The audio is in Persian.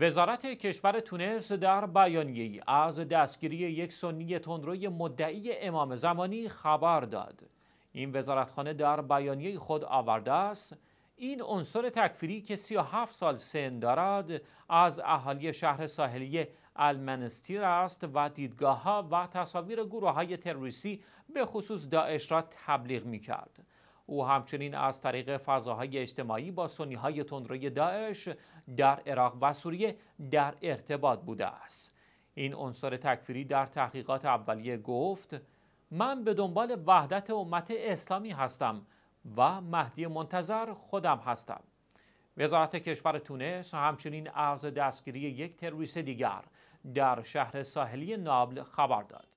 وزارت کشور تونس در ای از دستگیری یک سنی تندروی مدعی امام زمانی خبر داد. این وزارتخانه در بیانیه خود آورده است این عنصر تکفیری که 37 سال سن دارد از اهالی شهر ساحلی المنستیر است و دیدگاه ها و تصاویر گروه های تروریستی به خصوص داعش را تبلیغ می کرد. او همچنین از طریق فضاهای اجتماعی با سنی های تندروی داعش در عراق و سوریه در ارتباط بوده است این عنصر تکفیری در تحقیقات اولیه گفت من به دنبال وحدت امت اسلامی هستم و مهدی منتظر خودم هستم وزارت کشور تونس همچنین از دستگیری یک تروریست دیگر در شهر ساحلی نابل خبر داد